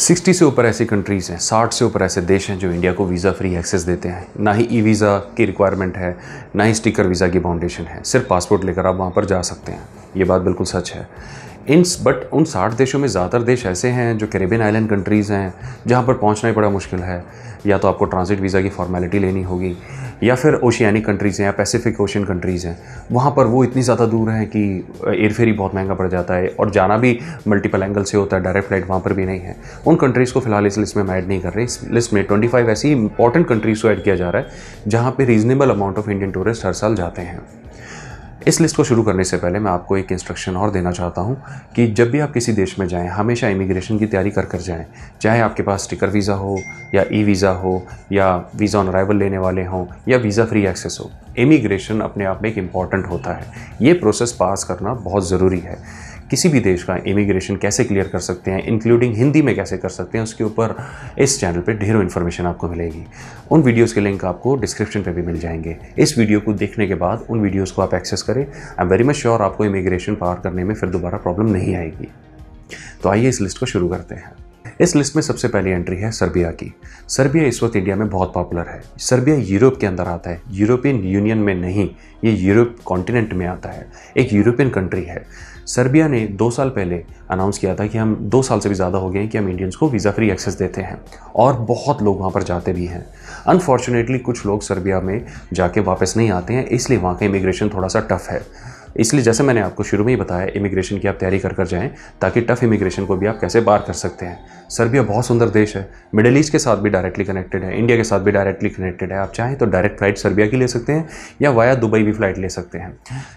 sixty से ऊपर ऐसी कंट्रीज़ हैं साठ से ऊपर ऐसे देश हैं जो इंडिया को वीज़ा फ्री एक्सेस देते हैं ना ही ई वीज़ा की रिक्वायरमेंट है ना ही स्टिकर वीज़ा की फाउंडेशन है सिर्फ पासपोर्ट लेकर आप वहाँ पर जा सकते हैं ये बात बिल्कुल सच है इन बट उन साठ देशों में ज़्यादातर देश ऐसे हैं जो कैरेबियन आइलैंड कंट्रीज़ हैं जहाँ पर पहुँचना ही बड़ा मुश्किल है या तो आपको ट्रांजिट वीज़ा की फॉर्मेलिटी लेनी होगी या फिर ओशियानिक कंट्रीज़ हैं या पैसिफिक ओशन कंट्रीज़ हैं वहाँ पर वो इतनी ज़्यादा दूर हैं कि एयर फेरी ही बहुत महंगा पड़ जाता है और जाना भी मल्टीपल एंगल से होता है डायरेक्ट फ्लाइट वहाँ पर भी नहीं है उन कंट्रीज़ को फिलहाल इस लिस्ट में हम ऐड नहीं कर रहे इस लिस्ट में ट्वेंटी फाइव ऐसी इंपॉर्टेंट कंट्रीज़ को ऐड किया जा रहा है जहाँ पर reasonable amount of Indian tourist हर साल जाते हैं इस लिस्ट को शुरू करने से पहले मैं आपको एक इंस्ट्रक्शन और देना चाहता हूँ कि जब भी आप किसी देश में जाएँ हमेशा इमिग्रेशन की तैयारी कर कर जाएँ चाहे आपके पास स्टिकर वीज़ा हो या ई वीज़ा हो या वीज़ा ऑन अराइवल लेने वाले हों या वीज़ा फ्री एक्सेस हो इमिग्रेशन अपने आप में एक इम्पॉर्टेंट होता है ये प्रोसेस पास करना बहुत ज़रूरी है किसी भी देश का इमिग्रेशन कैसे क्लियर कर सकते हैं इंक्लूडिंग हिंदी में कैसे कर सकते हैं उसके ऊपर इस चैनल पर ढेरों इन्फॉर्मेशन आपको मिलेगी उन वीडियोज़ के लिंक आपको डिस्क्रिप्शन पर भी मिल जाएंगे इस वीडियो को देखने के बाद उन वीडियोज़ को आप एक्सेस करें I am very much sure आपको इमिग्रेशन पार करने में फिर दोबारा प्रॉब्लम नहीं आएगी तो आइए इस लिस्ट को शुरू करते हैं इस लिस्ट में सबसे पहली एंट्री है सर्बिया की सर्बिया इस वक्त इंडिया में बहुत पॉपुलर है सर्बिया यूरोप के अंदर आता है यूरोपियन यूनियन में नहीं ये यूरोप कॉन्टिनेंट में आता है एक यूरोपियन कंट्री है सर्बिया ने दो साल पहले अनाउंस किया था कि हम दो साल से भी ज़्यादा हो गए हैं कि हम इंडियंस को वीज़ा फ्री एक्सेस देते हैं और बहुत लोग वहाँ पर जाते भी हैं अनफॉर्चुनेटली कुछ लोग सर्बिया में जाके वापस नहीं आते हैं इसलिए वहाँ का इमिग्रेशन थोड़ा सा टफ़ है इसलिए जैसे मैंने आपको शुरू में ही बताया इमिग्रेशन की आप तैयारी कर कर जाएं ताकि टफ़ इमिग्रेशन को भी आप कैसे बार कर सकते हैं सर्बिया बहुत सुंदर देश है मिडल ईस्ट के साथ भी डायरेक्टली कनेक्टेड है इंडिया के साथ भी डायरेक्टली कनेक्टेड है आप चाहें तो डायरेक्ट फ्लाइट सर्बिया की ले सकते हैं या वाया दुबई भी फ्लाइट ले सकते हैं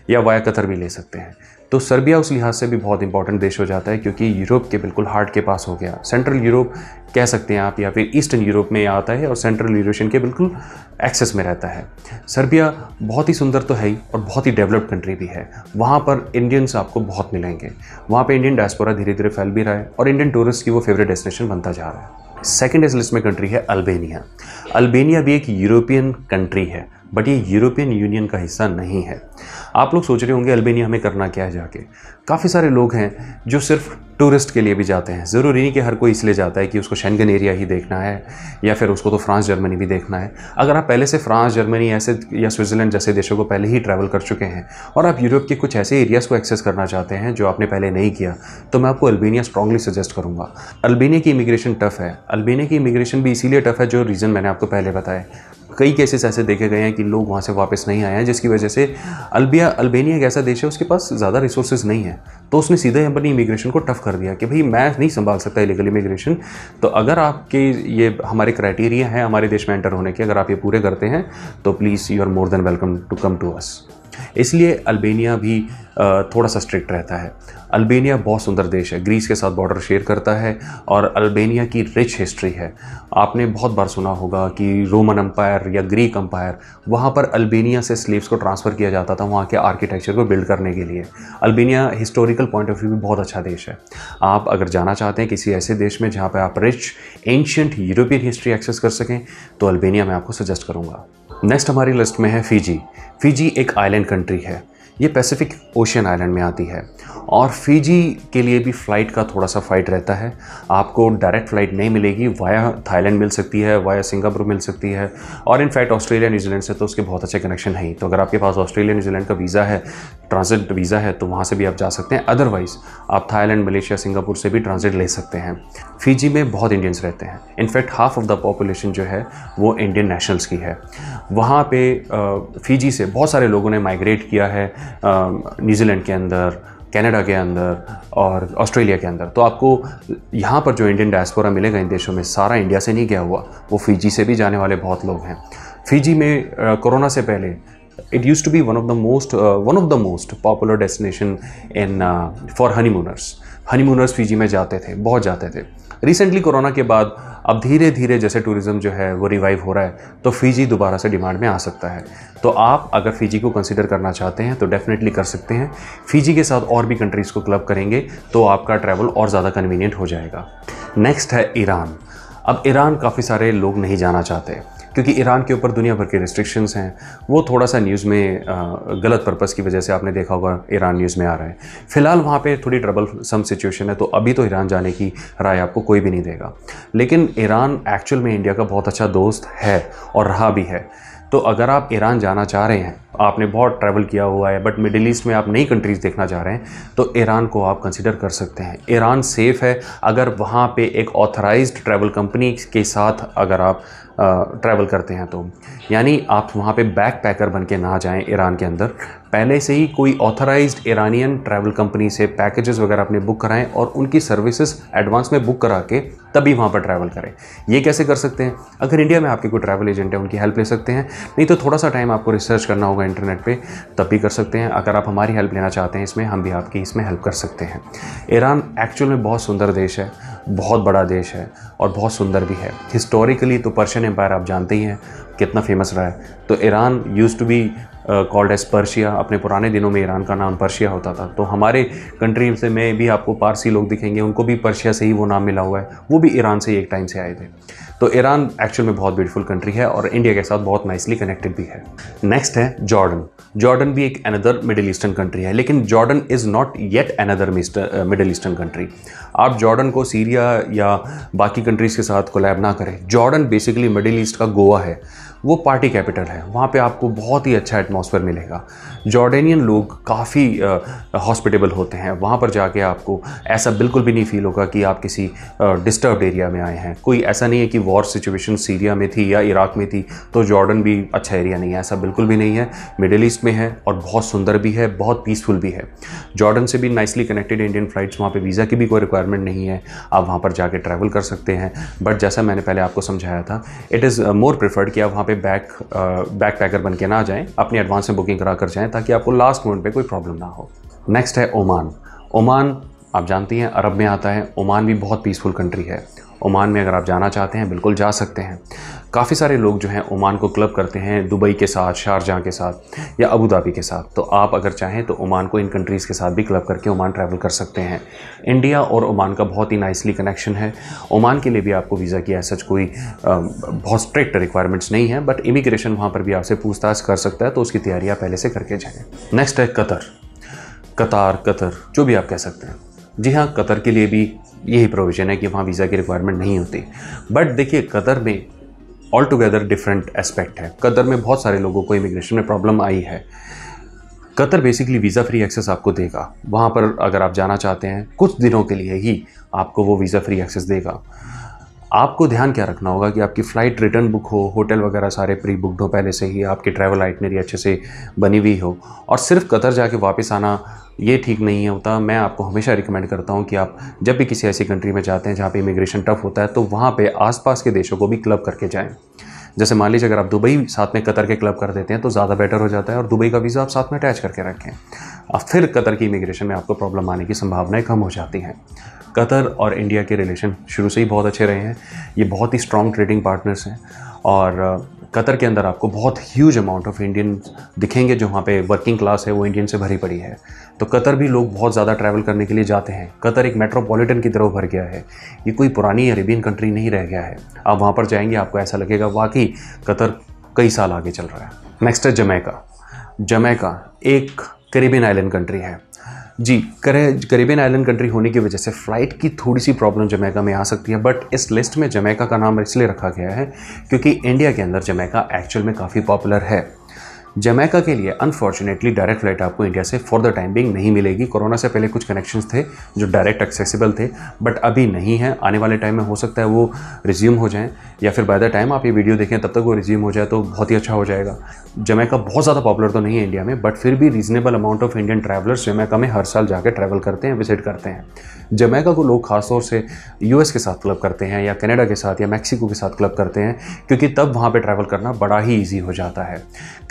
या वाया कतर भी ले सकते हैं तो सर्बिया उस लिहाज से भी बहुत इंपॉर्टेंट देश हो जाता है क्योंकि यूरोप के बिल्कुल हार्ट के पास हो गया सेंट्रल यूरोप कह सकते हैं आप या फिर ईस्टर्न यूरोप में आता है और सेंट्रल यूरोशियन के बिल्कुल एक्सेस में रहता है सर्बिया बहुत ही सुंदर तो है ही और बहुत ही डेवलप्ड कंट्री भी है वहाँ पर इंडियंस आपको बहुत मिलेंगे वहाँ पर इंडियन डायस्पोरा धीरे धीरे फैल भी रहा है और इंडियन टूरिस्ट की वो फेवरेट डेस्टिनेशन बनता जा रहा है सेकेंड इस लिस्ट में कंट्री है अल्बेनिया अल्बेनिया भी एक यूरोपियन कंट्री है बट ये यूरोपियन यूनियन का हिस्सा नहीं है आप लोग सोच रहे होंगे अल्बेनिया हमें करना क्या है जाके काफ़ी सारे लोग हैं जो सिर्फ टूरिस्ट के लिए भी जाते हैं ज़रूरी नहीं कि हर कोई इसलिए जाता है कि उसको शेंगन एरिया ही देखना है या फिर उसको तो फ्रांस जर्मनी भी देखना है अगर आप पहले से फ्रांस जर्मनी ऐसे या स्विट्ज़रलैंड जैसे देशों को पहले ही ट्रैवल कर चुके हैं और आप यूरोप के कुछ ऐसे एरियाज़ को एक्सेस करना चाहते हैं जो आपने पहले नहीं किया तो मैं आपको अल्बेनिया स्ट्रांगली सजेस्ट करूँगा अल्बेनिया की इमिग्रेशन टफ़ है अल्बेनिया की इमिग्रेशन भी इसीलिए टफ़ है जो रीज़न मैंने आपको पहले बताया कई केसेस ऐसे देखे गए हैं कि लोग वहाँ से वापस नहीं आए हैं जिसकी वजह से अल्बिया अल्बेनिया एक ऐसा देश है उसके पास ज़्यादा रिसोर्सेज नहीं है तो उसने सीधे अपनी इमिग्रेशन को टफ कर दिया कि भाई मैं नहीं संभाल सकता इलीगल इमिग्रेशन तो अगर आपके ये हमारे क्राइटेरिया हैं हमारे देश में एंटर होने के अगर आप ये पूरे करते हैं तो please you are more than welcome to come to us इसलिए अल्बेनिया भी थोड़ा सा स्ट्रिक्ट रहता है अल्बेनिया बहुत सुंदर देश है ग्रीस के साथ बॉर्डर शेयर करता है और अल्बेनिया की रिच हिस्ट्री है आपने बहुत बार सुना होगा कि रोमन अम्पायर या ग्रीक अम्पायर वहाँ पर अल्बेनिया से स्लेव्स को ट्रांसफ़र किया जाता था वहाँ के आर्किटेक्चर को बिल्ड करने के लिए Albania historical point of view भी बहुत अच्छा देश है आप अगर जाना चाहते हैं किसी ऐसे देश में जहाँ पर आप rich ancient European history access कर सकें तो अल्बेनिया मैं आपको सजेस्ट करूँगा नेक्स्ट हमारी लिस्ट में है फिजी फिजी एक आइलैंड कंट्री है ये पैसिफिक ओशियन आइलैंड में आती है और फिजी के लिए भी फ़्लाइट का थोड़ा सा फ़ाइट रहता है आपको डायरेक्ट फ़्लाइट नहीं मिलेगी वाया थाईलैंड मिल सकती है वाया सिंगापुर मिल सकती है और इनफैक्ट ऑस्ट्रेलिया न्यूजीलैंड से तो उसके बहुत अच्छे कनेक्शन हैं तो अगर आपके पास ऑस्ट्रेलिया न्यूजीलैंड का वीज़ा है ट्रांजिट वीज़ा है तो वहाँ से भी आप जा सकते हैं अदरवाइज़ आप थाईलैंड मलेशिया सिंगापुर से भी ट्रांजिट ले सकते हैं फिजी में बहुत इंडियंस रहते हैं in fact half of the population जो है वो इंडियन नेशनल्स की है वहाँ पे फिजी से बहुत सारे लोगों ने माइग्रेट किया है न्यूजीलैंड के अंदर कनाडा के अंदर और ऑस्ट्रेलिया के अंदर तो आपको यहाँ पर जो इंडियन डायस्पोरा मिलेगा इन देशों में सारा इंडिया से नहीं गया हुआ वो फिजी से भी जाने वाले बहुत लोग हैं फिजी में कोरोना से पहले it use to be one of the most one of the most popular destination in for honeymooners honeymooners Fiji में जाते थे बहुत जाते थे रिसेंटली कोरोना के बाद अब धीरे धीरे जैसे टूरिज़्म जो है वो रिवाइव हो रहा है तो फिजी दोबारा से डिमांड में आ सकता है तो आप अगर फिजी को कंसिडर करना चाहते हैं तो डेफिनेटली कर सकते हैं फिजी के साथ और भी कंट्रीज़ को क्लब करेंगे तो आपका ट्रैवल और ज़्यादा कन्वीनियंट हो जाएगा नेक्स्ट है ईरान अब ईरान काफ़ी सारे लोग नहीं जाना चाहते क्योंकि ईरान के ऊपर दुनिया भर के रिस्ट्रिक्शंस हैं वो थोड़ा सा न्यूज़ में गलत पर्पज़ की वजह से आपने देखा होगा ईरान न्यूज़ में आ रहा है फ़िलहाल वहाँ पर थोड़ी ट्रबल सम सिचुएशन है तो अभी तो ईरान जाने की राय आपको कोई भी नहीं देगा लेकिन ईरान एक्चुअल में इंडिया का बहुत अच्छा दोस्त है और रहा भी है तो अगर आप ईरान जाना चाह रहे हैं आपने बहुत ट्रैवल किया हुआ है बट मिडिल ईस्ट में आप नई कंट्रीज़ देखना चाह रहे हैं तो ईरान को आप कंसिडर कर सकते हैं ईरान सेफ़ है अगर वहाँ पे एक ऑथराइज्ड ट्रैवल कंपनी के साथ अगर आप ट्रैवल करते हैं तो यानी आप वहाँ पे बैक पैकर बन के ना जाएँ ईरान के अंदर पहले से ही कोई ऑथराइज्ड ईरानियन ट्रैवल कंपनी से पैकेजेस वगैरह अपने बुक कराएं और उनकी सर्विसेज एडवांस में बुक करा के तभी वहाँ पर ट्रैवल करें ये कैसे कर सकते हैं अगर इंडिया में आपके कोई ट्रैवल एजेंट है उनकी हेल्प ले सकते हैं नहीं तो थोड़ा सा टाइम आपको रिसर्च करना होगा होगा इंटरनेट पर तब भी कर सकते हैं अगर आप हमारी हेल्प लेना चाहते हैं इसमें हम भी आपकी इसमें हेल्प कर सकते हैं ईरान एक्चुअल में बहुत सुंदर देश है बहुत बड़ा देश है और बहुत सुंदर भी है हिस्टोरिकली तो पर्शियन एम्पायर आप जानते ही हैं कितना फेमस रहा है तो Iran use to be called as Persia अपने पुराने दिनों में ईरान का नाम पर्शिया होता था तो हमारे कंट्री से में भी आपको पारसी लोग दिखेंगे उनको भी पर्शिया से ही वो नाम मिला हुआ है वो भी ईरान से ही एक टाइम से आए थे तो ईरान एक्चुअल में बहुत ब्यूटीफुल कंट्री है और इंडिया के साथ बहुत नाइसली कनेक्टेड भी है नेक्स्ट है जॉर्डन जॉर्डन भी एक अनदर मिडिल ईस्टर्न कंट्री है लेकिन Jordan is not yet another middle eastern country आप जॉर्डन को सीरिया या बाकी कंट्रीज़ के साथ कोलैब ना करें जॉर्डन बेसिकली मिडिल ईस्ट का गोवा है वो पार्टी कैपिटल है वहाँ पे आपको बहुत ही अच्छा एटमॉस्फेयर मिलेगा जॉर्डेनियन लोग काफ़ी हॉस्पिटेबल होते हैं वहाँ पर जाके आपको ऐसा बिल्कुल भी नहीं फील होगा कि आप किसी डिस्टर्ब एरिया में आए हैं कोई ऐसा नहीं है कि वॉर सिचुएशन सीरिया में थी या इराक में थी तो जॉर्डन भी अच्छा एरिया नहीं है ऐसा बिल्कुल भी नहीं है मिडिल ईस्ट में है और बहुत सुंदर भी है बहुत पीसफुल भी है जॉर्डन से भी नाइसली कनेक्टेड इंडियन फ्लाइट्स वहाँ पर वीज़ा की भी कोई रिक्वायरमेंट नहीं है आप वहाँ पर जाके ट्रैवल कर सकते हैं बट जैसा मैंने पहले आपको समझाया था इट इज़ मोर प्रिफर्ड कि आप वहाँ पर बैक बैक पैकर बन के ना जाएँ अपनी एडवांस में बुकिंग करा कर जाएँ ताकि आपको लास्ट मोमेंट पे कोई प्रॉब्लम ना हो नेक्स्ट है ओमान ओमान आप जानती हैं अरब में आता है ओमान भी बहुत पीसफुल कंट्री है ओमान में अगर आप जाना चाहते हैं बिल्कुल जा सकते हैं काफ़ी सारे लोग जो हैं ओमान को क्लब करते हैं दुबई के साथ शारजहाँ के साथ या अबू धाबी के साथ तो आप अगर चाहें तो ओमान को इन कंट्रीज़ के साथ भी क्लब करके ओमान ट्रैवल कर सकते हैं इंडिया और ओमान का बहुत ही नाइसली कनेक्शन है ओमान के लिए भी आपको वीज़ा की ऐसा कोई बहुत स्ट्रिक्ट रिक्वायरमेंट्स नहीं है बट इमिग्रेशन वहाँ पर भी आपसे पूछताछ कर सकता है तो उसकी तैयारी आप पहले से करके जाएँ नेक्स्ट है कतर कतार कतर जो भी आप कह सकते हैं जी हाँ कतर के लिए भी यही प्रोविज़न है कि वहाँ वीज़ा की रिक्वायरमेंट नहीं होती बट देखिए कतर में ऑल टुगेदर डिफरेंट एस्पेक्ट है कतर में बहुत सारे लोगों को इमिग्रेशन में प्रॉब्लम आई है Qatar basically visa free access आपको देगा वहाँ पर अगर आप जाना चाहते हैं कुछ दिनों के लिए ही आपको वो वीज़ा फ्री एक्सेस देगा आपको ध्यान क्या रखना होगा कि आपकी फ़्लाइट रिटर्न बुक हो होटल वगैरह सारे प्री बुकड हो पहले से ही आपकी ट्रैवल आइटनरी अच्छे से बनी हुई हो और सिर्फ कतर जाके वापस आना ये ठीक नहीं होता मैं आपको हमेशा रिकमेंड करता हूँ कि आप जब भी किसी ऐसी कंट्री में जाते हैं जहाँ पे इमिग्रेशन टफ होता है तो वहाँ पे आसपास के देशों को भी क्लब करके जाएं जैसे मान लीजिए अगर आप दुबई साथ में कतर के क्लब कर देते हैं तो ज़्यादा बेटर हो जाता है और दुबई का वीज़ा आप साथ में अटैच करके रखें और फिर कतर की इमिग्रेशन में आपको प्रॉब्लम आने की संभावनाएं कम हो जाती हैं कतर और इंडिया के रिलेशन शुरू से ही बहुत अच्छे रहे हैं ये बहुत ही स्ट्रॉन्ग ट्रेडिंग पार्टनर्स हैं और कतर के अंदर आपको बहुत ह्यूज अमाउंट ऑफ इंडियन दिखेंगे जो वहाँ पे वर्किंग क्लास है वो इंडियन से भरी पड़ी है तो कतर भी लोग बहुत ज़्यादा ट्रैवल करने के लिए जाते हैं कतर एक मेट्रोपॉलिटन की तरह भर गया है ये कोई पुरानी अरेबियन कंट्री नहीं रह गया है आप वहाँ पर जाएंगे आपको ऐसा लगेगा वाकई कतर कई साल आगे चल रहा है नेक्स्ट है जमैका जमैका एक करीबियन आइलैंड कंट्री है जी करेबियन आइलैंड कंट्री होने की वजह से फ़्लाइट की थोड़ी सी प्रॉब्लम जमैका में आ सकती है बट इस लिस्ट में जमैका का नाम इसलिए रखा गया है क्योंकि इंडिया के अंदर जमैका एक्चुअल में काफ़ी पॉपुलर है जमैका के लिए अनफॉर्चुनेटली डायरेक्ट फ्लाइट आपको इंडिया से फॉर द टाइम बिंग नहीं मिलेगी कोरोना से पहले कुछ कनेक्शंस थे जो डायरेक्ट एक्सेसिबल थे बट अभी नहीं है आने वाले टाइम में हो सकता है वो रिज्यूम हो जाएँ या फिर बाय द टाइम आप ये वीडियो देखें तब तक वो रिज्यूम हो जाए तो बहुत ही अच्छा हो जाएगा जमैका बहुत ज़्यादा पॉपुलर तो नहीं है इंडिया में बट फिर भी reasonable amount of Indian travellers Jamaica में हर साल जाकर ट्रैवल करते हैं विजिट करते हैं जमैका को लोग खासतौर से यूएस के साथ क्लब करते हैं या कनाडा के साथ या मैक्सिको के साथ क्लब करते हैं क्योंकि तब वहाँ पर ट्रैवल करना बड़ा ही ईजी हो जाता है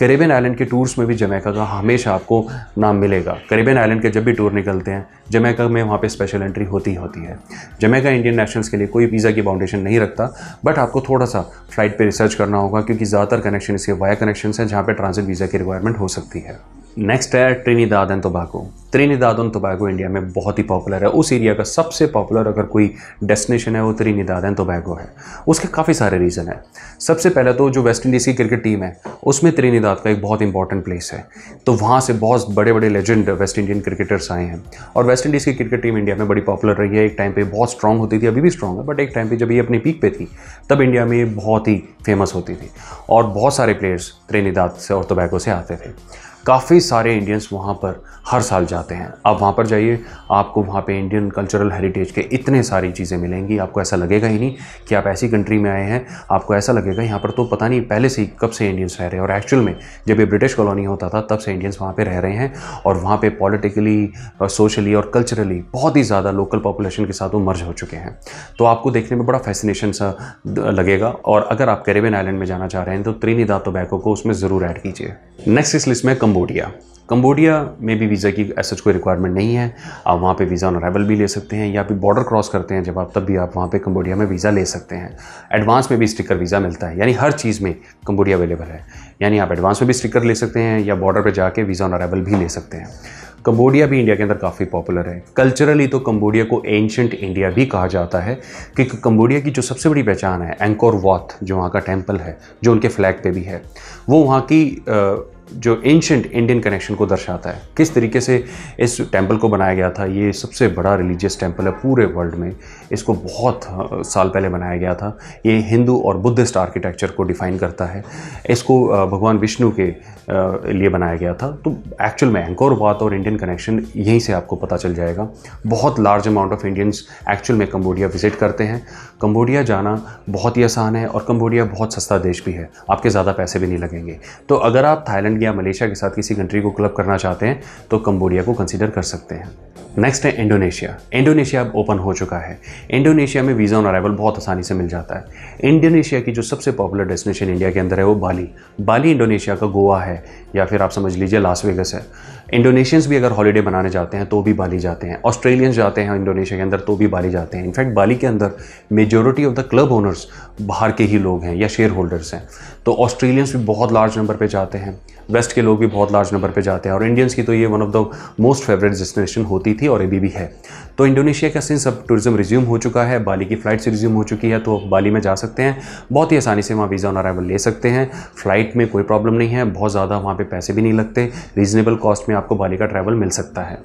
करेबियन करेबियन आइलैंड के टूर्स में भी जमैका का हमेशा आपको नाम मिलेगा करेबियन आइलैंड के जब भी टूर निकलते हैं जमैका में वहाँ पे स्पेशल एंट्री होती होती है जमैका इंडियन नेशनल्स के लिए कोई वीज़ा की बाउंडेशन नहीं रखता बट आपको थोड़ा सा फ्लाइट पर रिसर्च करना होगा क्योंकि ज़्यादातर कनेक्शन इसके वाया कनेक्शन हैं जहाँ पर ट्रांजिट वीज़ा की रिक्वायरमेंट हो सकती है नेक्स्ट है दाद and Tobago Trinidad and Tobago India में बहुत ही पॉपुलर है उस एरिया का सबसे पॉपुलर अगर कोई डेस्टिनेशन है वो त्रिनिदाद एंड तोबैगो है उसके काफ़ी सारे रीज़न है सबसे पहले तो जो वेस्ट इंडीज़ की क्रिकेट टीम है उसमें त्रिनिदाद का एक बहुत इंपॉर्टेंट प्लेस है तो वहाँ से बहुत बड़े बड़े लेजेंड वेस्ट इंडियन क्रिकेटर्स आए हैं और वेस्ट इंडीज़ की क्रिकेट टीम इंडिया में बड़ी पॉपुलर रही है एक टाइम पर बहुत स्ट्रॉग होती थी अभी भी स्ट्रॉग है बट एक टाइम पर जब ये अपनी पीक पर थी तब इंडिया में बहुत ही फेमस होती थी और बहुत सारे प्लेयर्स त्रिनिदाद से और तोबैगो से आते थे काफ़ी सारे इंडियंस वहाँ पर हर साल जाते हैं आप वहाँ पर जाइए आपको वहाँ पे इंडियन कल्चरल हेरिटेज के इतने सारी चीज़ें मिलेंगी आपको ऐसा लगेगा ही नहीं कि आप ऐसी कंट्री में आए हैं आपको ऐसा लगेगा यहाँ पर तो पता नहीं पहले से ही कब से इंडियंस रह रहे हैं और एक्चुअल में जब ये ब्रिटिश कॉलोनी होता था तब से इंडियंस वहाँ पर रह रहे हैं और वहाँ पर पॉलिटिकली सोशली और कल्चरली बहुत ही ज़्यादा लोकल पॉपुलेशन के साथ वो मर्ज हो चुके हैं तो आपको देखने में बड़ा फैसिनेशन सा लगेगा और अगर आप कैरेबियन आइलैंड में जाना चाह रहे हैं तो त्रिनीदा टोबैको को उसमें ज़रूर ऐड कीजिए नेक्स्ट इस लिस्ट में कम्बोडिया कम्बोडिया में भी वीज़ा की ऐसा कोई रिक्वायरमेंट नहीं है आप वहाँ पे वीज़ा ऑन अराइवल भी ले सकते हैं या फिर बॉर्डर क्रॉस करते हैं जब आप तब भी आप वहाँ पे कम्बोडिया में वीज़ा ले सकते हैं एडवांस में भी स्टिकर वीज़ा मिलता है यानी हर चीज़ में कम्बोडिया अवेलेबल है यानी आप एडवांस में भी स्टिकर ले सकते हैं या बॉर्डर पर जाके वीज़ा ऑन अराइवल भी ले सकते हैं कम्बोडिया भी इंडिया के अंदर काफ़ी पॉपुलर है कल्चरली तो कम्बोडिया को एंशंट इंडिया भी कहा जाता है क्योंकि कम्बोडिया की जो सबसे बड़ी पहचान है एंकोर वॉथ जो वहाँ का टेम्पल है जो उनके फ्लैग पे भी है वो वहाँ की जो एंशंट इंडियन कनेक्शन को दर्शाता है किस तरीके से इस टेम्पल को बनाया गया था ये सबसे बड़ा रिलीजियस टेम्पल है पूरे वर्ल्ड में इसको बहुत साल पहले बनाया गया था ये हिंदू और बुद्धिस्ट आर्किटेक्चर को डिफ़ाइन करता है इसको भगवान विष्णु के लिए बनाया गया था तो एक्चुअल में एंकोर बात और इंडियन कनेक्शन यहीं से आपको पता चल जाएगा बहुत large amount of Indians actual में कम्बोडिया विज़िट करते हैं कम्बोडिया जाना बहुत ही आसान है और कम्बोडिया बहुत सस्ता देश भी है आपके ज़्यादा पैसे भी नहीं लगेंगे तो अगर आप थाईलैंड या मलेशिया के साथ किसी कंट्री को क्लब करना चाहते हैं तो कम्बोडिया को कंसिडर कर सकते हैं नेक्स्ट है इंडोनेशिया इंडोनेशिया अब ओपन हो चुका है इंडोनेशिया में वीज़ा ऑन अराइवल बहुत आसानी से मिल जाता है इंडोनेशिया की जो सबसे पॉपुलर डेस्टिनेशन इंडिया के अंदर है वो बाली बाली इंडोनेशिया का गोवा है या फिर आप समझ लीजिए लास वेगस है इंडोनेशियंस भी अगर हॉलीडे मनाने जाते हैं तो भी बाली जाते हैं ऑस्ट्रेलियंस जाते हैं इंडोनेशिया के अंदर तो भी बाली जाते हैं इनफैक्ट बाली के अंदर majority of the club owners बाहर के ही लोग हैं या शेयर होल्डर्स हैं तो ऑस्ट्रेलियंस भी बहुत लार्ज नंबर पर जाते हैं वेस्ट के लोग भी बहुत लार्ज नंबर पर जाते हैं और इंडियंस की तो ये one of the most favourite destination होती थी और अभी भी है तो इंडोनेशिया का सिंस अब टूरिज्म रिज्यूम हो चुका है बाली की फ़्लाइट्स रिज्यूम हो चुकी है तो बाली में जा सकते हैं बहुत ही आसानी से वहाँ वीज़ा ऑन अराइवल ले सकते हैं फ़्लाइट में कोई प्रॉब्लम नहीं है बहुत ज़्यादा वहाँ पर पैसे भी नहीं लगते रीजनेबल कॉस्ट में आपको बाली का ट्रैवल मिल सकता है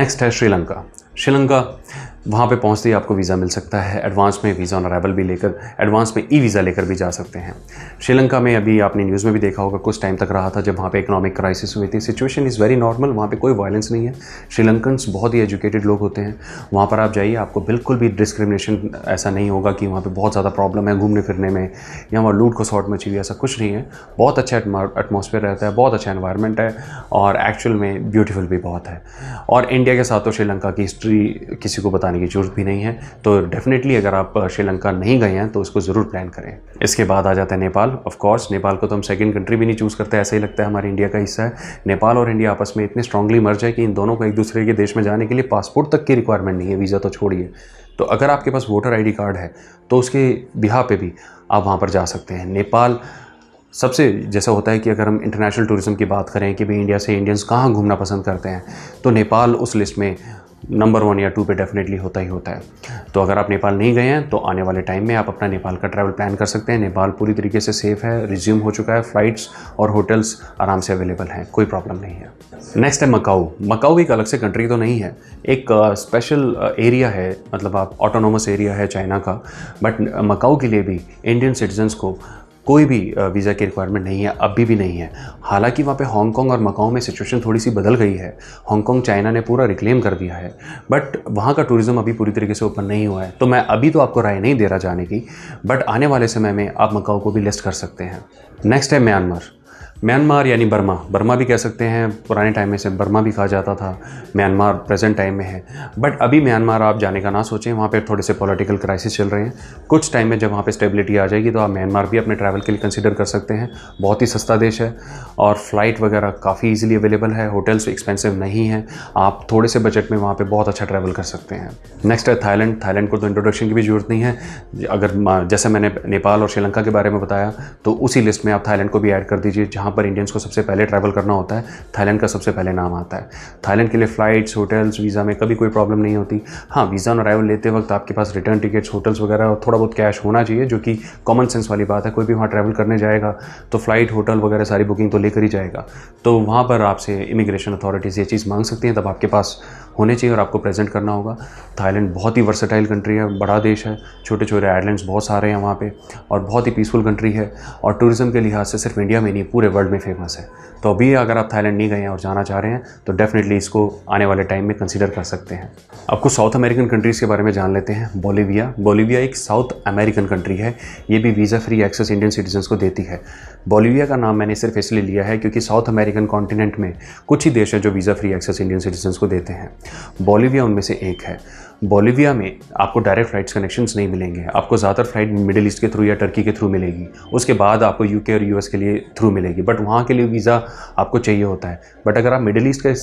नेक्स्ट है श्रीलंका श्रीलंका वहाँ पे पहुँचते ही आपको वीज़ा मिल सकता है एडवांस में वीज़ा ऑन अराइवल भी लेकर एडवांस में ई वीज़ा लेकर भी जा सकते हैं श्रीलंका में अभी आपने न्यूज़ में भी देखा होगा कुछ टाइम तक रहा था जब वहाँ पे इकोनॉमिक क्राइसिस हुई थी सिचुएशन इज़ वेरी नॉर्मल वहाँ पे कोई वायलेंस नहीं है श्रीलंकन बहुत ही एजुकेटेड लोग होते हैं वहाँ पर आप जाइए आपको बिल्कुल भी डिस्क्रिमिनेशन ऐसा नहीं होगा कि वहाँ पर बहुत ज़्यादा प्रॉब्लम है घूमने फिरने में या वहाँ लूट को शॉर्ट मची हुई ऐसा कुछ नहीं है बहुत अच्छा एटमोसफेयर रहता है बहुत अच्छा इन्वायरमेंट है और एक्चुअल में ब्यूटीफुल भी बहुत है और इंडिया के साथ तो श्रीलंका की हिस्ट्री किसी को बताया बताने की जरूरत भी नहीं है तो डेफिनेटली अगर आप श्रीलंका नहीं गए हैं तो उसको ज़रूर प्लान करें इसके बाद आ जाता है नेपाल ऑफकोर्स नेपाल को तो हम सेकेंड कंट्री भी नहीं चूज़ करते ऐसा ही लगता है हमारे इंडिया का हिस्सा है नेपाल और इंडिया आपस में इतने स्ट्रांगली मर्ज है कि इन दोनों को एक दूसरे के देश में जाने के लिए पासपोर्ट तक की रिक्वायरमेंट नहीं है वीज़ा तो छोड़िए तो अगर आपके पास वोटर आई कार्ड है तो उसके बिहा पर भी आप वहाँ पर जा सकते हैं नेपाल सबसे जैसा होता है कि अगर हम इंटरनेशनल टूरिज़्म की बात करें कि भाई इंडिया से इंडियंस कहाँ घूमना पसंद करते हैं तो नेपाल उस लिस्ट में नंबर वन या टू पे डेफिनेटली होता ही होता है तो अगर आप नेपाल नहीं गए हैं तो आने वाले टाइम में आप अपना नेपाल का ट्रैवल प्लान कर सकते हैं नेपाल पूरी तरीके से सेफ़ है रिज्यूम हो चुका है फ़्लाइट्स और होटल्स आराम से अवेलेबल हैं कोई प्रॉब्लम नहीं है नेक्स्ट है मकाऊ मकाऊ एक अलग से कंट्री तो नहीं है एक स्पेशल uh, एरिया uh, है मतलब आप ऑटोनोमस एरिया है चाइना का बट uh, मकाऊ के लिए भी इंडियन सिटीजन्स को कोई भी वीज़ा की रिक्वायरमेंट नहीं है अभी भी नहीं है हालांकि वहाँ पे हांगकॉन्ग और मकाओ में सिचुएशन थोड़ी सी बदल गई है हांगकॉन्ग चाइना ने पूरा रिक्लेम कर दिया है बट वहाँ का टूरिज़्म अभी पूरी तरीके से ओपन नहीं हुआ है तो मैं अभी तो आपको राय नहीं दे रहा जाने की बट आने वाले समय में आप मकाओ को भी लिस्ट कर सकते हैं नेक्स्ट है म्यांमार म्यांमार यानी बर्मा बर्मा भी कह सकते हैं पुराने टाइम में से बर्मा भी कहा जाता था म्यांमार प्रेजेंट टाइम में है बट अभी म्यांमार आप जाने का ना सोचें वहाँ पे थोड़े से पॉलिटिकल क्राइसिस चल रहे हैं कुछ टाइम में जब वहाँ पे स्टेबिलिटी आ जाएगी तो आप म्यांमार भी अपने ट्रैवल के लिए कंसिडर कर सकते हैं बहुत ही सस्ता देश है और फ़्लाइट वगैरह काफ़ी ईजिली अवेलेबल है होटल्स एक्सपेंसिव नहीं हैं आप थोड़े से बजट में वहाँ पर बहुत अच्छा ट्रैवल कर सकते हैं नेक्स्ट है थाईलैंड थाईलैंड को तो इंट्रोडक्शन की भी ज़रूरत नहीं है अगर जैसे मैंने नेपाल और श्रीलंका के बारे में बताया तो उसी लिस्ट में आप थाईलैंड को भी ऐड कर दीजिए जहाँ जहाँ पर इंडियंस को सबसे पहले ट्रैवल करना होता है थाईलैंड का सबसे पहले नाम आता है थाईलैंड के लिए फ़्लाइट्स होटल्स वीज़ा में कभी कोई प्रॉब्लम नहीं होती हाँ वीज़ा ऑन अराइवल लेते वक्त आपके पास रिटर्न टिकट्स होटल्स वगैरह और थोड़ा बहुत कैश होना चाहिए जो कि कॉमन सेंस वाली बात है कोई भी वहाँ ट्रैवल करने जाएगा तो फ़्लाइट होटल वगैरह सारी बुकिंग तो लेकर ही जाएगा तो वहाँ पर आपसे इमिग्रेशन अथॉरिटीज़ ये चीज़ मांग सकती हैं तब आपके पास होने चाहिए और आपको प्रेजेंट करना होगा थाईलैंड बहुत ही वर्सेटाइल कंट्री है बड़ा देश है छोटे छोटे आइलैंड्स बहुत सारे हैं वहाँ पे और बहुत ही पीसफुल कंट्री है और टूरिज़्म के लिहाज से सिर्फ इंडिया में नहीं पूरे वर्ल्ड में फेमस है तो अभी अगर आप थाईलैंड नहीं गए हैं और जाना चाह रहे हैं तो डेफिनेटली इसको आने वाले टाइम में कंसिडर कर सकते हैं आपको साउथ अमेरिकन कंट्रीज़ के बारे में जान लेते हैं बोलीविया बोलीविया एक साउथ अमेरिकन कंट्री है ये भी visa free access Indian citizens को देती है बोलीविया का नाम मैंने सिर्फ इसलिए लिया है क्योंकि साउथ अमेरिकन कॉन्टिनेंट में कुछ ही देश हैं जो visa free access Indian citizens को देते हैं बॉलीविया उनमें से एक है बोलीविया में आपको डायरेक्ट फ्लाइट्स कनेक्शन नहीं मिलेंगे आपको ज़्यादातर फ्लाइट मिडिल ईस्ट के थ्रू या टर्की के थ्रू मिलेगी उसके बाद आपको यूके और यूएस के लिए थ्रू मिलेगी बट वहाँ के लिए वीज़ा आपको चाहिए होता है बट अगर आप मिडिल ईस्ट के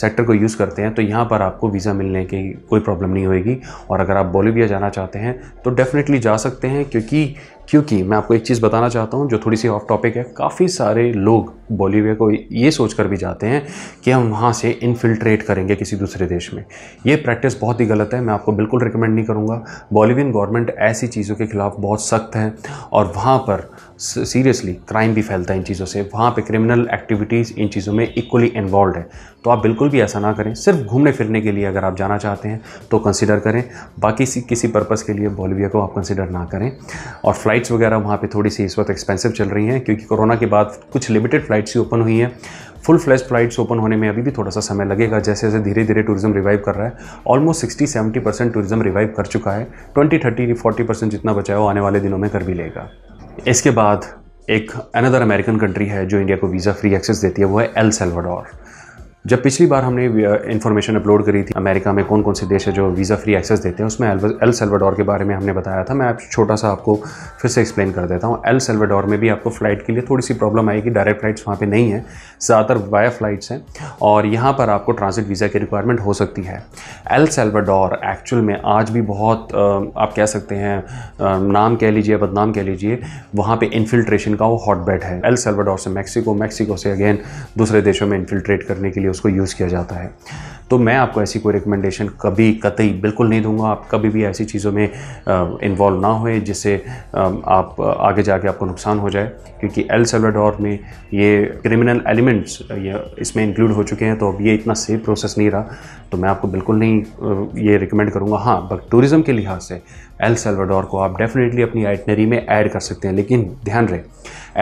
सेक्टर को यूज़ करते हैं तो यहाँ पर आपको वीज़ा मिलने की कोई प्रॉब्लम नहीं होगी और अगर आप बोलीविया जाना चाहते हैं तो डेफ़िनेटली जा सकते हैं क्योंकि क्योंकि मैं आपको एक चीज़ बताना चाहता हूँ जो थोड़ी सी ऑफ टॉपिक है काफ़ी सारे लोग बोलीविया को ये सोच कर भी जाते हैं कि हम वहाँ से इनफिल्ट्रेट करेंगे किसी दूसरे देश में ये प्रैक्टिस बहुत ही ही गलत है मैं आपको बिल्कुल रिकमेंड नहीं करूँगा बॉलीवियन गवर्नमेंट ऐसी चीज़ों के खिलाफ बहुत सख्त है और वहाँ पर सीरियसली क्राइम भी फैलता है इन चीज़ों से वहाँ पे क्रिमिनल एक्टिविटीज़ इन चीज़ों में इक्वली इन्वॉल्व है तो आप बिल्कुल भी ऐसा ना करें सिर्फ घूमने फिरने के लिए अगर आप जाना चाहते हैं तो कंसिडर करें बाकी सी, किसी पर्पज़ के लिए बोलिविया को आप कंसिडर ना करें और फ़्लाइट्स वगैरह वहाँ पर थोड़ी सी इस वक्त एक्सपेंसिव चल रही हैं क्योंकि कोरोना के बाद कुछ लिमिटेड फ़्लाइट्स ही ओपन हुई हैं फुल फ्लैश फ्लाइट्स ओपन होने में अभी भी थोड़ा सा समय लगेगा जैसे जैसे धीरे धीरे टूरिज्म रिवाइव कर रहा है ऑलमोस्ट 60 70 परसेंट टूरिज्म रिवाइव कर चुका है 20 30 40 परसेंट जितना बचा है वो आने वाले दिनों में कर भी लेगा इसके बाद एक अनदर अमेरिकन कंट्री है जो इंडिया को वीज़ा फ्री एक्सेस देती है वो है एल सेल्वाडोर जब पिछली बार हमने इन्फॉर्मेशन अपलोड करी थी अमेरिका में कौन कौन से देश है जो वीज़ा फ्री एक्सेस देते हैं उसमें एल सेल्वाडोर के बारे में हमने बताया था मैं आप छोटा सा आपको फिर से एक्सप्लेन कर देता हूँ एल सेल्वाडोर में भी आपको फ़्लाइट के लिए थोड़ी सी प्रॉब्लम आएगी डायरेक्ट फ्लाइट्स वहाँ पर नहीं है ज़्यादातर वाया फ़्लाइट्स हैं और यहाँ पर आपको ट्रांसिट वीज़ा की रिक्वायरमेंट हो सकती है एल सेल्वाडोर एक्चुअल में आज भी बहुत आप कह सकते हैं नाम कह लीजिए बदनाम कह लीजिए वहाँ पर इन्फिल्ट्रेशन का वो हॉटबेड है एल सेल्वाडोर से मैक्सिको मैक्सिको से अगेन दूसरे देशों में इन्फिल्ट्रेट करने के लिए उसको यूज़ किया जाता है तो मैं आपको ऐसी कोई रिकमेंडेशन कभी कतई बिल्कुल नहीं दूंगा आप कभी भी ऐसी चीज़ों में इन्वॉल्व ना होए जिससे आप आगे जाके आपको नुकसान हो जाए क्योंकि एल सेल्वाडोर में ये क्रिमिनल एलिमेंट्स इसमें इंक्लूड हो चुके हैं तो अब ये इतना सेफ प्रोसेस नहीं रहा तो मैं आपको बिल्कुल नहीं ये रिकमेंड करूँगा हाँ बट टूरिज़म के लिहाज से एल सेल्वाडोर को आप डेफिनेटली अपनी आइटनरी में ऐड कर सकते हैं लेकिन ध्यान रहे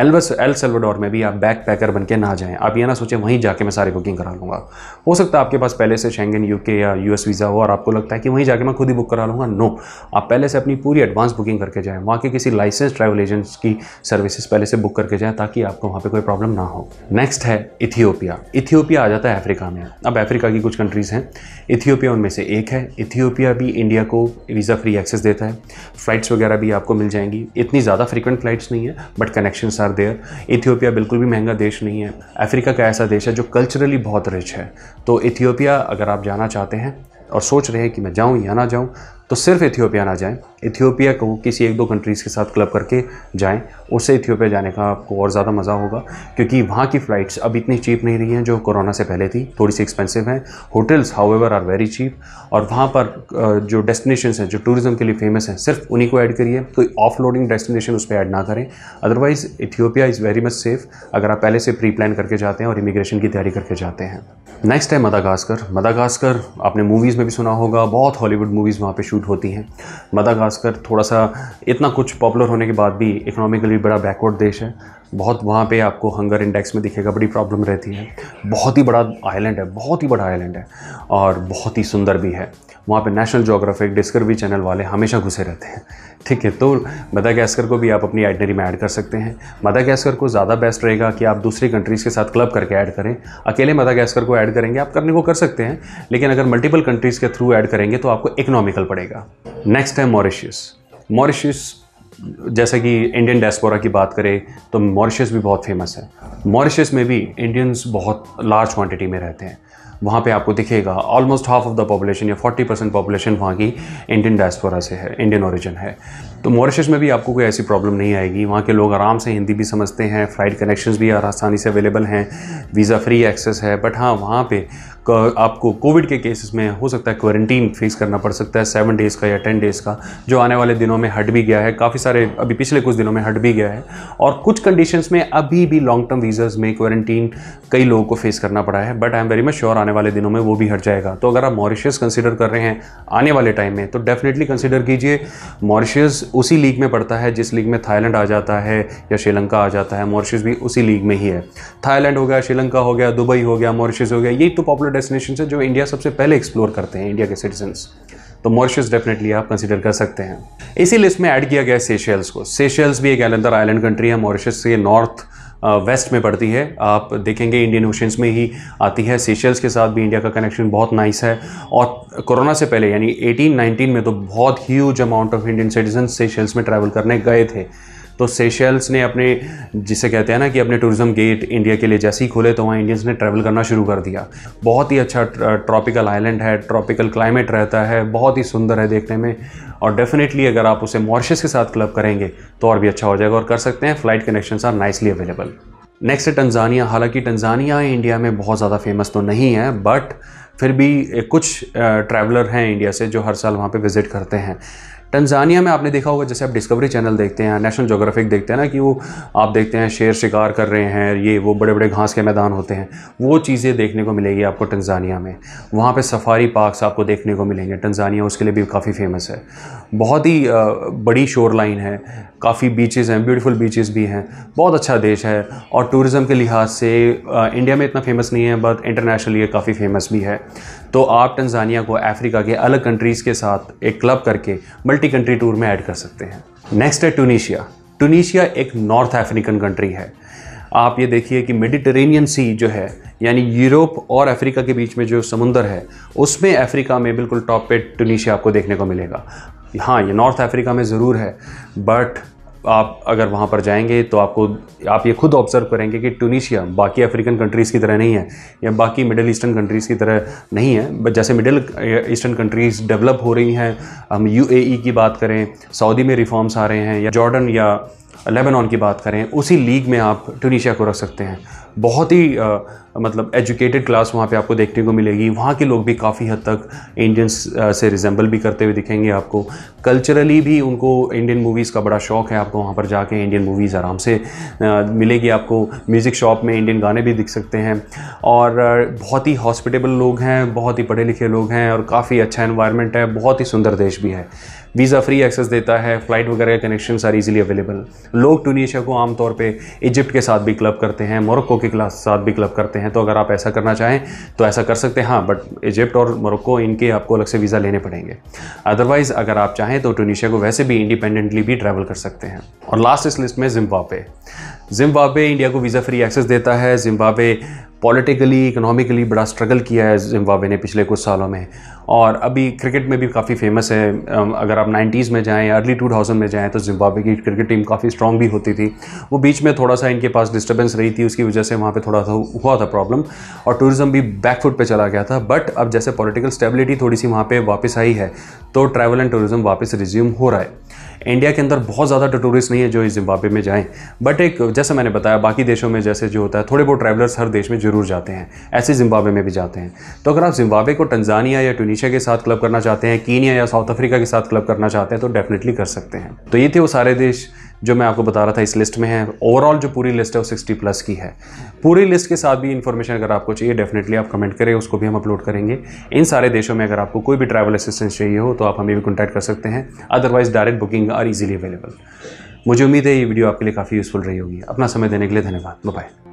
एलवस एल सेल्वाडोर में भी आप बैक पैकर बन के ना जाएँ आप ये ना सोचें वहीं जाके मैं सारी बुकिंग करा लूँगा हो सकता है आपके पास पहले से शेंगन यूके या यूएस वीज़ा हो और आपको लगता है कि वहीं जाके मैं खुद ही बुक करा लूँगा नो आप पहले से अपनी पूरी एडवांस बुकिंग करके जाएँ वहाँ के किसी लाइसेंस ट्रैवल एजेंट्स की सर्विसेज पहले से बुक करके जाएँ ताकि आपको वहाँ पर कोई प्रॉब्लम ना हो नेक्स्ट है इथियोपिया इथियोपिया आ जाता है अफ्रीका में अब अफ्रीका की कुछ कंट्रीज़ हैं इथियोपिया उनमें से एक है इथियोपिया भी इंडिया को वीज़ा फ्री एक्सेस देता है फ़्लाइट्स वगैरह भी आपको मिल जाएंगी इतनी ज़्यादा फ्रिक्वेंट फ्लाइट्स नहीं है but connections are there Ethiopia बिल्कुल भी महंगा देश नहीं है अफ्रीका का ऐसा देश है जो कल्चरली बहुत रिच है तो इथियोपिया अगर आप जाना चाहते हैं और सोच रहे हैं कि मैं जाऊँ या ना जाऊँ तो सिर्फ इथियोपिया ना जाएं इथियोपिया को किसी एक दो कंट्रीज़ के साथ क्लब करके जाएं उससे इथियोपिया जाने का आपको और ज़्यादा मज़ा होगा क्योंकि वहाँ की फ़्लाइट्स अब इतनी चीप नहीं रही हैं जो कोरोना से पहले थी थोड़ी सी एक्सपेंसिव हैं hotels how are very cheap और वहाँ पर जो डेस्टिनेशन हैं जो टूरिज़म के लिए फेमस हैं सिर्फ उन्हीं को ऐड करिए कोई ऑफ लोडिंग डेस्टिनेशन उस पर ऐड ना करें otherwise Ethiopia is very much safe अगर आप पहले से प्री प्लान करके जाते हैं और इमिग्रेशन की तैयारी करके जाते हैं नेक्स्ट है मदागास्कर मदागास्कर आपने मूवीज़ में भी सुना होगा बहुत हॉलीवुड मूवीज़ वहाँ पर शूट होती हैं मदागास्कर थोड़ा सा इतना कुछ पॉपुलर होने के बाद भी इकोनॉमिकली बड़ा बैकवर्ड देश है बहुत वहाँ पे आपको हंगर इंडेक्स में दिखेगा बड़ी प्रॉब्लम रहती है बहुत ही बड़ा आइलैंड है बहुत ही बड़ा आइलैंड है और बहुत ही सुंदर भी है वहाँ पे नेशनल जोग्राफिक डिस्कवरी चैनल वाले हमेशा घुसे रहते हैं ठीक है तो मदागास्कर को भी आप अपनी आइटनरी में ऐड कर सकते हैं मदागास्कर को ज़्यादा बेस्ट रहेगा कि आप दूसरी कंट्रीज़ के साथ क्लब करके ऐड करें अकेले मदागास्कर को ऐड करेंगे आप करने को कर सकते हैं लेकिन अगर मल्टीपल कंट्रीज़ के थ्रू ऐड करेंगे तो आपको इकोनॉमिकल पड़ेगा नेक्स्ट है मॉरिशियस मॉरिशियस जैसे कि इंडियन डेस्पोरा की बात करें तो मॉरिशस भी बहुत फेमस है मॉरिशस में भी इंडियंस बहुत लार्ज क्वांटिटी में रहते हैं वहाँ पे आपको दिखेगा almost half of the population या 40 परसेंट पॉपुलेशन वहाँ की इंडियन डायस्पोरा से है इंडियन ओरिजिन है तो मॉरिशस में भी आपको कोई ऐसी प्रॉब्लम नहीं आएगी वहाँ के लोग आराम से हिंदी भी समझते हैं फ़्लाइट कनेक्शंस भी आसानी से अवेलेबल हैं वीज़ा फ्री एक्सेस है बट हाँ वहाँ पे आपको कोविड के केसेस में हो सकता है क्वारंटीन फेस करना पड़ सकता है सेवन डेज़ का या टेन डेज़ का जो आने वाले दिनों में हट भी गया है काफ़ी सारे अभी पिछले कुछ दिनों में हट भी गया है और कुछ कंडीशंस में अभी भी लॉन्ग टर्म वीज़ाज़ में क्वारंटीन कई लोगों को फेस करना पड़ा है but I am very much sure आने वाले दिनों में वो भी हट जाएगा तो अगर आप मॉरिशस कंसिडर कर रहे हैं आने वाले टाइम में तो डेफिनेटली कंसिडर कीजिए मॉरिशस उसी लीग में पड़ता है जिस लीग में थाईलैंड आ जाता है या श्रीलंका आ जाता है मॉरिशस भी उसी लीग में ही है थाईलैंड हो गया श्रीलंका हो गया दुबई हो गया मॉरिशस हो गया ये तो पॉपुलर डेस्टिनेशन है जो इंडिया सबसे पहले एक्सप्लोर करते हैं इंडिया के सिटीजन्स तो मॉरिशस डेफिनेटली आप कंसिडर कर सकते हैं इसी लिस्ट में ऐड किया गया सेशेल्स को सेशेल्स भी एक अलंदर आइलैंड कंट्री है मॉरिशस से नॉर्थ वेस्ट में पड़ती है आप देखेंगे इंडियन ओशंस में ही आती है सेशल्स के साथ भी इंडिया का कनेक्शन बहुत नाइस है और कोरोना से पहले यानी 19 में तो बहुत huge amount of Indian citizen Seychelles में ट्रैवल करने गए थे तो सेशल्स ने अपने जिसे कहते हैं ना कि अपने टूरिज्म गेट इंडिया के लिए जैसे ही खोले तो वहाँ इंडियंस ने ट्रैवल करना शुरू कर दिया बहुत ही अच्छा ट्रॉपिकल आइलैंड uh, है ट्रॉपिकल क्लाइमेट रहता है बहुत ही सुंदर है देखने में और डेफिनेटली अगर आप उसे मॉरिशस के साथ क्लब करेंगे तो और भी अच्छा हो जाएगा और कर सकते हैं flight connection are nicely available next है टंजानिया हालांकि टंजानिया इंडिया में बहुत ज़्यादा फेमस तो नहीं है बट फिर भी कुछ ट्रैवलर uh, हैं इंडिया से जो हर साल वहाँ पे विज़िट करते हैं टंजानिया में आपने देखा होगा जैसे आप डिस्कवरी चैनल देखते हैं नेशनल जोग्राफिक देखते हैं ना कि वो आप देखते हैं शेर शिकार कर रहे हैं ये वो बड़े बड़े घास के मैदान होते हैं वो चीज़ें देखने को मिलेगी आपको टंजानिया में वहाँ पर सफारी पार्कस आपको देखने को मिलेंगे टंजानिया उसके लिए भी काफ़ी फेमस है बहुत ही बड़ी शोर लाइन है काफ़ी बीचेस हैं ब्यूटीफुल बीचेस भी हैं बहुत अच्छा देश है और टूरिज़्म के लिहाज से इंडिया में इतना फेमस नहीं है बट इंटरनेशनली ये काफ़ी फेमस भी है तो आप तंजानिया को अफ्रीका के अलग कंट्रीज़ के साथ एक क्लब करके मल्टी कंट्री टूर में ऐड कर सकते हैं नेक्स्ट है टूनीशिया टूनीशिया एक नॉर्थ अफ्रीकन कंट्री है आप ये देखिए कि मेडिटेरेनियन सी जो है यानी यूरोप और अफ्रीका के बीच में जो समुंदर है उसमें अफ्रीका में बिल्कुल टॉप पे टूनीशिया आपको देखने को मिलेगा हाँ ये नॉर्थ अफ्रीका में ज़रूर है बट आप अगर वहाँ पर जाएंगे तो आपको आप ये खुद ऑब्जर्व करेंगे कि ट्यूनिशिया बाकी अफ्रीकन कंट्रीज़ की तरह नहीं है या बाकी मिडिल ईस्टर्न कंट्रीज़ की तरह नहीं है बट जैसे मिडिल ईस्टर्न कंट्रीज़ डेवलप हो रही हैं हम यूएई e की बात करें सऊदी में रिफॉर्म्स आ रहे हैं या जॉर्डन या लेबनान की बात करें उसी लीग में आप ट्यूनिशिया को रख सकते हैं बहुत ही आ, मतलब एजुकेटेड क्लास वहाँ पे आपको देखने को मिलेगी वहाँ के लोग भी काफ़ी हद तक इंडियंस से रिजेंबल भी करते हुए दिखेंगे आपको कल्चरली भी उनको इंडियन मूवीज़ का बड़ा शौक़ है आपको वहाँ पर जाके इंडियन मूवीज़ आराम से आ, मिलेगी आपको म्यूज़िक शॉप में इंडियन गाने भी दिख सकते हैं और बहुत ही हॉस्पिटेबल लोग हैं बहुत ही पढ़े लिखे लोग हैं और काफ़ी अच्छा इन्वायरमेंट है बहुत ही सुंदर देश भी है वीज़ा फ्री एक्सेस देता है फ़्लाइट वगैरह के कनेक्शन आर इजीली अवेलेबल लोग टूनीशिया को आमतौर पर इजिप्ट के साथ भी क्लब करते हैं मोरक्को के साथ भी क्लब करते हैं तो अगर आप ऐसा करना चाहें तो ऐसा कर सकते हैं हाँ बट इजिप्ट और मोरक्को इनके आपको अलग से वीज़ा लेने पड़ेंगे अदरवाइज़ अगर आप चाहें तो टूनीशिया को वैसे भी इंडिपेंडेंटली भी ट्रैवल कर सकते हैं और लास्ट इस लिस्ट में जिम्बाबे जिम्बाब्वे इंडिया को वीज़ा फ्री एक्सेस देता है जिम्बाब्वे पॉलिटिकली इकोनॉमिकली बड़ा स्ट्रगल किया है जिम्बाब्वे ने पिछले कुछ सालों में और अभी क्रिकेट में भी काफ़ी फेमस है अगर आप 90s में जाएँ या अर्ली 2000 में जाएँ तो जिम्बाब्वे की क्रिकेट टीम काफ़ी स्ट्रॉन्ग भी होती थी वो बीच में थोड़ा सा इनके पास डिस्टर्बेंस रही थी उसकी वजह से वहाँ पर थोड़ा सा हुआ था प्रॉब्लम और टूरिज़्म भी बैकफुट पर चला गया था बट अब जैसे पॉलिटिकल स्टेबिलिटी थोड़ी सी वहाँ पर वापस आई है तो ट्रैवल एंड टूरिज़्म वापस रिज्यूम हो रहा है इंडिया के अंदर बहुत ज़्यादा टूरिस्ट नहीं है जो इस जिम्बाब्वे में जाएँ बट एक जैसे मैंने बताया बाकी देशों में जैसे जो होता है थोड़े बहुत ट्रैवलर्स हर देश में ज़रूर जाते हैं ऐसे जिम्बाब्वे में भी जाते हैं तो अगर आप जिम्बाब्वे को तंजानिया या टूनिशिया के साथ क्लब करना चाहते हैं कीनिया या साउथ अफ्रीका के साथ क्लब करना चाहते हैं तो डेफिनेटली कर सकते हैं तो ये थे वो सारे देश जो मैं आपको बता रहा था इस लिस्ट में है ओवरऑल जो पूरी लिस्ट है वो सिक्सटी प्लस की है पूरी लिस्ट के साथ भी इन्फॉर्मेशन अगर आपको चाहिए डेफिनेटली आप कमेंट करें उसको भी हम अपलोड करेंगे इन सारे देशों में अगर आपको कोई भी ट्रैवल असिस्टेंस चाहिए हो तो आप हमें भी कॉन्टैक्ट कर सकते हैं otherwise direct booking are easily available मुझे उम्मीद है ये वीडियो आपके लिए काफ़ी यूज़फुल रही होगी अपना समय देने के लिए धन्यवाद बाय